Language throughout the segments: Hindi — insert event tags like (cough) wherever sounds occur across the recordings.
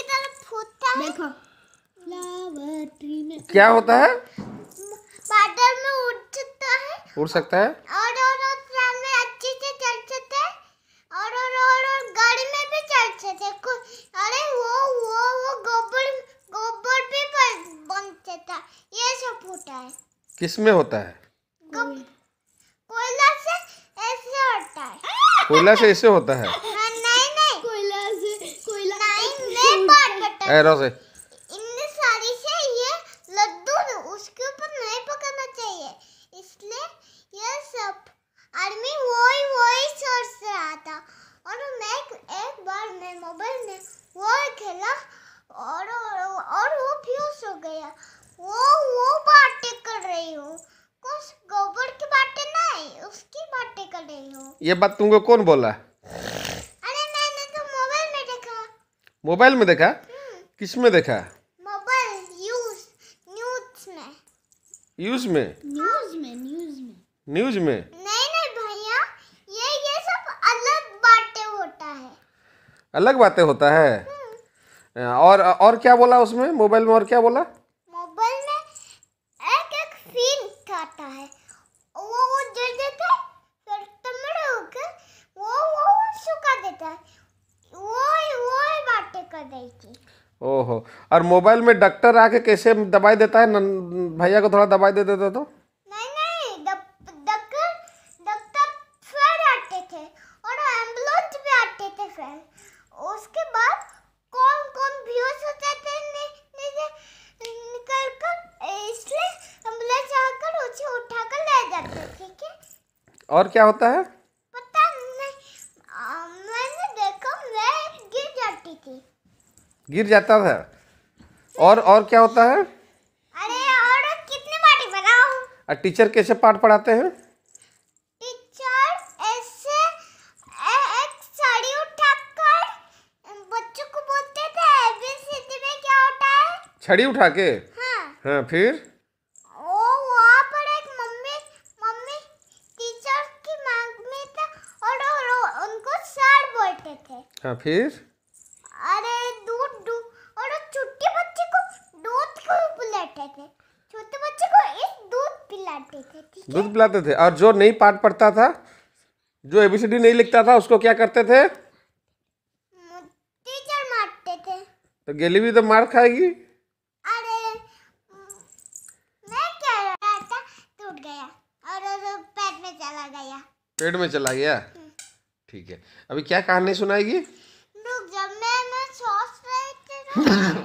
की तरफ फूटता है देखो फ्लावर ट्री में क्या होता है बादल में उड़ सकता है उड़ सकता है और और और ट्रेन में अच्छे से चल सकते हैं और और और और गाड़ी में भी चल सकते हैं अरे वो वो वो गोबर गोबर भी बन सकता ये सब होता है किस में होता है कोयला से ऐसे होता है कोयला से ऐसे होता है एरो से सारी से ये लड्डू उसके ऊपर नहीं पकाना चाहिए इसलिए ये सब आर्मी वही वही और मैं एक बार मैं मोबाइल में वो खेला और और वो फ्यूज हो गया वो वो बातें कर रही हूँ कुछ गोबर की बातें नहीं उसकी बातें कर रही हूँ ये बात तुमको कौन बोला अरे मैंने तो मोबाइल में देखा मोबाइल में देखा किस में देखा मोबाइल न्यूज न्यूज में यूज में न्यूज में न्यूज में न्यूज में नहीं नहीं भैया ये ये सब अलग बातें होता है अलग बातें होता है हम्म। और और क्या बोला उसमें मोबाइल में और क्या बोला मोबाइल में एक एक फिल्म खाता है वो वो जल जाता है फिर तमड़े होकर वो वो सुखा देता है वो वो बातें कर रही थी ओहो और मोबाइल में डॉक्टर आके कैसे दवाई देता है भैया को थोड़ा दवाई दे देते तो नहीं नहीं डॉक्टर डॉक्टर फिर आते थे और एम्बुलेंस भी आते थे फिर उसके बाद कौन कौन निकल कर इसलिए एम्बुलेंस आकर उसे उठाकर ले जाते ठीक है और क्या होता है गिर जाता था और और क्या होता है अरे और कितने पार्टी बनाओ और टीचर कैसे पाठ पढ़ाते हैं टीचर ऐसे एक साड़ी उठाकर बच्चों को बोलते थे एबीसीडी में क्या होता है छड़ी उठा के हाँ, हाँ फिर ओ पर एक मम्मी मम्मी टीचर की मांग में था और उनको सर बोलते थे हाँ फिर दूध पिलाते थे और जो नहीं पाठ पढ़ता था जो एबीसीडी नहीं लिखता था उसको क्या करते थे टीचर मारते थे तो गेली भी तो मार खाएगी अरे मैं कह रहा था टूट गया और वो पेट में चला गया पेट में चला गया ठीक है अभी क्या कहानी सुनाएगी रुक जब मैं मैं सोच रही थी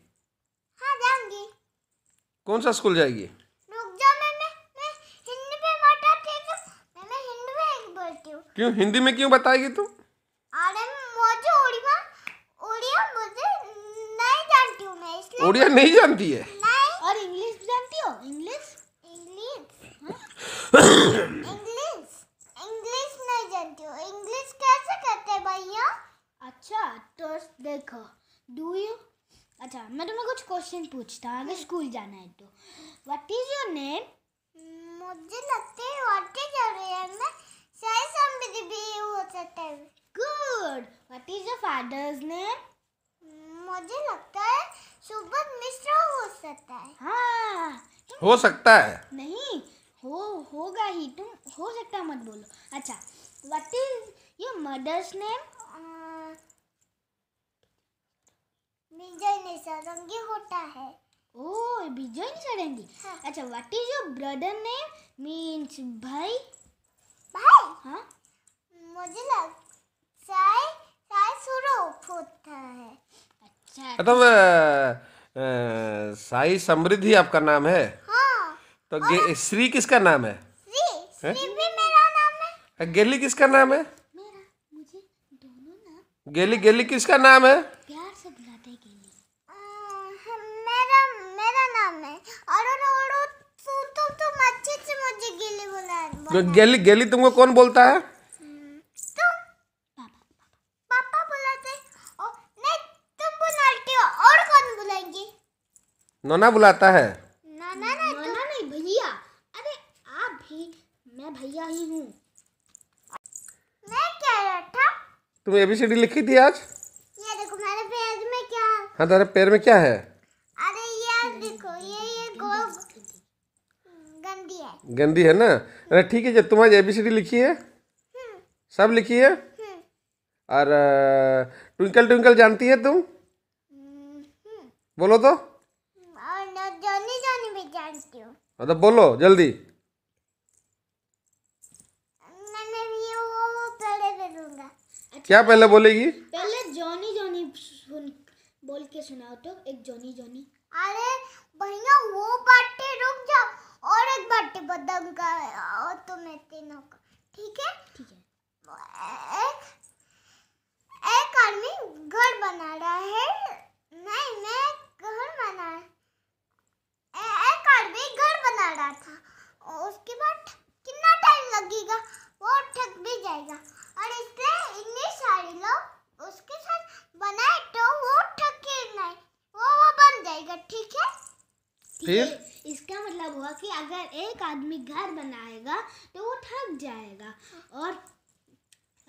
कौन सा स्कूल जाएगी क्यों हिंदी में क्यों बताएगी तू ओडिया नहीं जानती है और इंग्लिश जानती हो इंग्लिश इंग्लिश हाँ। (coughs) इंग्लिश नहीं जानती हो इंग्लिश कैसे कहते हैं भैया अच्छा तो देखो डू यू अच्छा मैं तुम्हें कुछ क्वेश्चन पूछता हूँ अगर स्कूल जाना है तो व्हाट इज योर नेम मुझे लगता है व्हाट इज योर नेम में शायद समृद्धि भी हो सकता है good what is your father's name मुझे लगता है सुबोध मिश्रा हो सकता है हाँ हो सकता है नहीं हो होगा ही तुम हो सकता मत बोलो अच्छा what is your mother's name जैसा रंगी होता है ओ विजय सरंगी हाँ. अच्छा what is your brother name means भाई भाई हाँ मुझे लग साई साई स्वरूप होता है अच्छा तो मतलब साई समृद्धि आपका नाम है हाँ तो श्री किसका नाम है श्री श्री भी मेरा नाम है गेली किसका नाम है मेरा मुझे दोनों नाम गेली गेली किसका नाम है गेली गेली तुमको कौन बोलता है तो, नोना बुलाता है नाना ना नोना नहीं भैया अरे आप भी मैं भैया ही हूँ मैं क्या था तुम एबीसीडी लिखी थी आज ये देखो मेरे पैर में क्या हाँ तेरे पैर में क्या है अरे ये देखो ये ये गोल गंदी है गंदी है ना अरे ठीक है जब तुम्हारी एबीसीडी लिखी है हम्म। सब लिखी है हम्म। और ट्विंकल ट्विंकल जानती है तुम हम्म। बोलो तो और जानती तो बोलो जल्दी अच्छा, क्या पहले बोलेगी पहले जॉनी जॉनी सुन बोल के सुनाओ तो एक जॉनी जॉनी अरे भैया वो बातें रुक जाओ बदल गया और मैं तीनों का ठीक है ठीक है एक, एक आदमी घर बना रहा है नहीं मैं घर बना एक आदमी घर बना रहा था और उसके बाद कितना टाइम लगेगा वो थक भी जाएगा और इसलिए इतने सारे लोग उसके साथ बनाए तो वो थके नहीं वो वो बन जाएगा ठीक है फिर अगर एक आदमी घर बनाएगा तो वो थक जाएगा और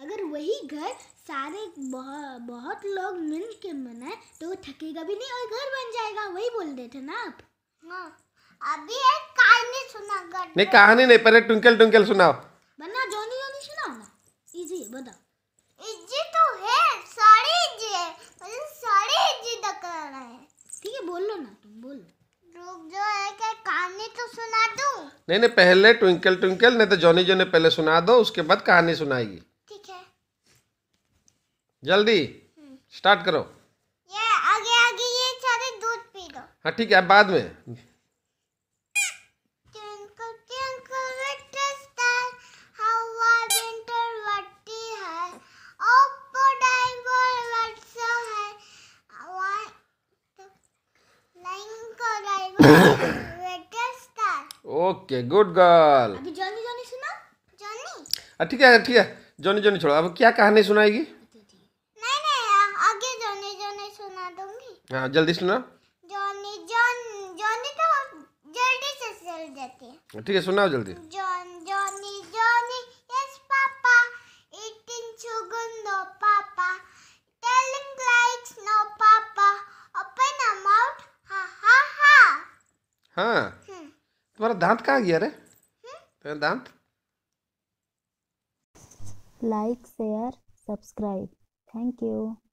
अगर वही घर सारे बहु, बहुत लोग मिल के बनाए तो वो थकेगा भी नहीं और घर बन जाएगा वही बोल रहे थे ना आप हाँ अभी एक कहानी सुना नहीं कहानी नहीं पहले ट्विंकल ट्विंकल सुनाओ बना जोनी जोनी सुनाओ ना इजी बताओ इजी तो है सारी इजी है मतलब सारी इजी तक है ठीक है बोलो ना तुम बोलो तो नहीं नहीं पहले ट्विंकल ट्विंकल नहीं तो जॉनी जॉनी पहले सुना दो उसके बाद कहानी सुनाएगी ठीक है जल्दी हम्म। स्टार्ट करो ये आगे आगे ये सारे दूध पी लो हाँ ठीक है बाद में ओके गुड गर्ल ठीक है ठीक है जोनी जोनी छोड़ो अब क्या कहानी सुनाएगी नहीं नहीं आगे जॉनी जॉनी सुना दूंगी हाँ जल्दी सुना जोनी जोनी जोनी तो जल्दी से चल जाती है ठीक है सुनाओ जल्दी जो... हाँ।, हाँ तुम्हारा दांत कहाँ गया रे हाँ। तेरा दांत like share subscribe thank you